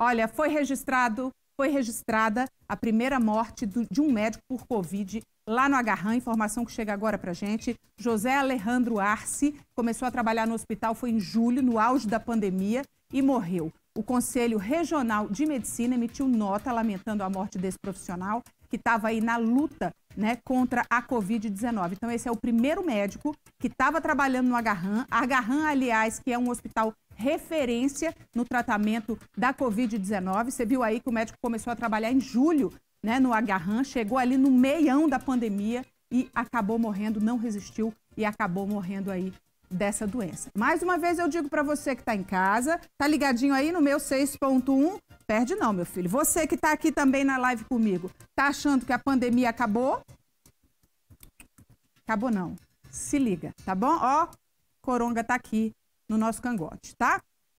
Olha, foi registrado, foi registrada a primeira morte do, de um médico por Covid lá no Agarran. Informação que chega agora para gente. José Alejandro Arce começou a trabalhar no hospital, foi em julho, no auge da pandemia, e morreu o Conselho Regional de Medicina emitiu nota lamentando a morte desse profissional que estava aí na luta né, contra a Covid-19. Então, esse é o primeiro médico que estava trabalhando no Agarran. Agarran, aliás, que é um hospital referência no tratamento da Covid-19. Você viu aí que o médico começou a trabalhar em julho né, no Agarran, chegou ali no meião da pandemia e acabou morrendo, não resistiu e acabou morrendo aí dessa doença. Mais uma vez eu digo para você que está em casa, tá ligadinho aí no meu 6.1, perde não, meu filho. Você que está aqui também na live comigo, tá achando que a pandemia acabou? Acabou não. Se liga, tá bom? Ó, coronga tá aqui no nosso cangote, tá?